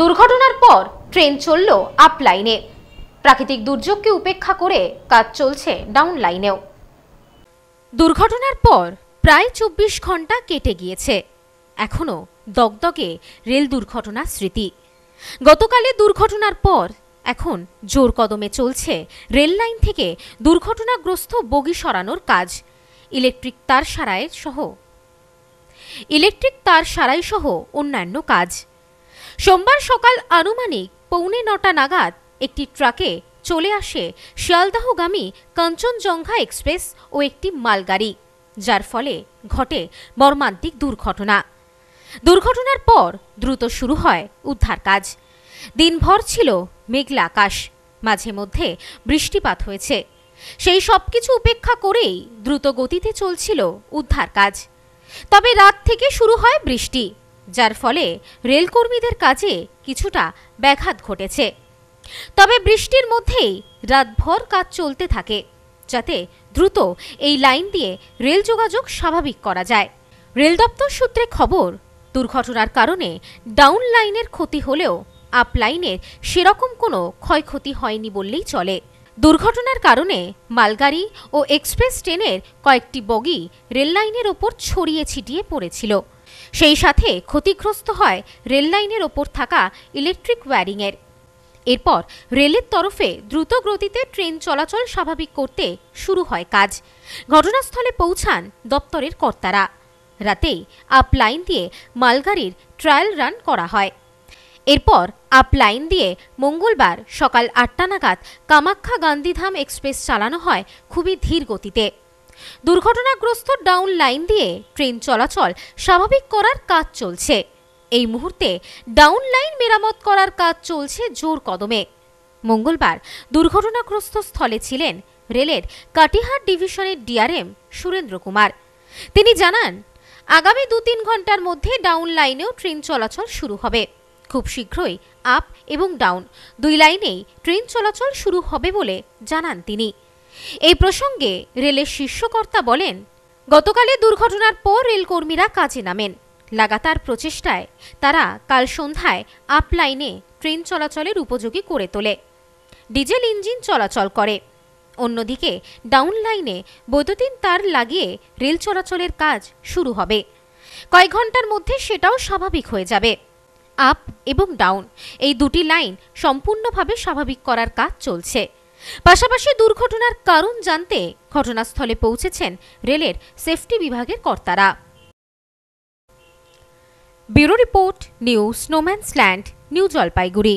দুর্ঘটনার পর ট্রেন চলল আপ লাইনে প্রাকৃতিক দুর্যোগকে উপেক্ষা করে কাজ চলছে ডাউন লাইনেও দুর্ঘটনার পর প্রায় চব্বিশ ঘন্টা কেটে গিয়েছে এখনও দগদগে রেল দুর্ঘটনার স্মৃতি গতকালে দুর্ঘটনার পর এখন জোর কদমে চলছে রেল লাইন থেকে দুর্ঘটনাগ্রস্ত বগি সরানোর কাজ ইলেকট্রিক তার সারায় সহ ইলেকট্রিক তার সারাই সহ অন্যান্য কাজ সোমবার সকাল আনুমানিক পৌনে নটা নাগাদ একটি ট্রাকে চলে আসে শিয়ালদাহগামী কাঞ্চনজঙ্ঘা এক্সপ্রেস ও একটি মালগাড়ি যার ফলে ঘটে মর্মান্তিক দুর্ঘটনা দুর্ঘটনার পর দ্রুত শুরু হয় উদ্ধার কাজ দিনভর ছিল মেঘলা আকাশ মাঝে মধ্যে বৃষ্টিপাত হয়েছে সেই সব কিছু উপেক্ষা করেই দ্রুত গতিতে চলছিল উদ্ধার কাজ তবে রাত থেকে শুরু হয় বৃষ্টি যার ফলে রেলকর্মীদের কাজে কিছুটা ব্যাঘাত ঘটেছে তবে বৃষ্টির মধ্যেই রাতভর কাজ চলতে থাকে যাতে দ্রুত এই লাইন দিয়ে রেল যোগাযোগ স্বাভাবিক করা যায় রেল দপ্তর সূত্রে খবর দুর্ঘটনার কারণে ডাউন লাইনের ক্ষতি হলেও আপ লাইনের সেরকম কোনো ক্ষয়ক্ষতি হয়নি বললেই চলে দুর্ঘটনার কারণে মালগাড়ি ও এক্সপ্রেস ট্রেনের কয়েকটি বগি রেললাইনের ওপর ছড়িয়ে ছিটিয়ে পড়েছিল সেই সাথে ক্ষতিগ্রস্ত হয় রেললাইনের ওপর থাকা ইলেকট্রিক ওয়্যারিংয়ের এরপর রেলের তরফে দ্রুত গতিতে ট্রেন চলাচল স্বাভাবিক করতে শুরু হয় কাজ ঘটনাস্থলে পৌঁছান দপ্তরের কর্তারা রাতেই আপ লাইন দিয়ে মালগাড়ির ট্রায়াল রান করা হয় এরপর আপ লাইন দিয়ে মঙ্গলবার সকাল আটটা নাগাদ কামাখ্যা গান্ধীধাম এক্সপ্রেস চালানো হয় খুবই ধীর গতিতে দুর্ঘটনাগ্রস্ত ডাউন লাইন দিয়ে ট্রেন চলাচল স্বাভাবিক করার কাজ চলছে এই মুহূর্তে ডাউন লাইন মেরামত করার কাজ চলছে জোর কদমে মঙ্গলবার দুর্ঘটনাগ্রস্ত স্থলে ছিলেন রেলের কাটিহার ডিভিশনের ডিআরএম সুরেন্দ্র কুমার তিনি জানান আগামী দু তিন ঘন্টার মধ্যে ডাউন লাইনেও ট্রেন চলাচল শুরু হবে খুব শীঘ্রই আপ এবং ডাউন দুই লাইনেই ট্রেন চলাচল শুরু হবে বলে জানান তিনি এই প্রসঙ্গে রেলের শীর্ষকর্তা বলেন গতকালে দুর্ঘটনার পর রেলকর্মীরা কাজে নামেন লাগাতার প্রচেষ্টায় তারা কাল সন্ধ্যায় আপলাইনে ট্রেন চলাচলের উপযোগী করে তোলে ডিজেল ইঞ্জিন চলাচল করে অন্যদিকে ডাউন লাইনে বৈদ্যুতিন তার লাগিয়ে রেল চলাচলের কাজ শুরু হবে কয়েক ঘন্টার মধ্যে সেটাও স্বাভাবিক হয়ে যাবে আপ এবং ডাউন এই দুটি লাইন সম্পূর্ণভাবে স্বাভাবিক করার কাজ চলছে পাশাপাশি দুর্ঘটনার কারণ জানতে ঘটনাস্থলে পৌঁছেছেন রেলের সেফটি বিভাগের কর্তারা bureau report new no man's land New Jalpaiguri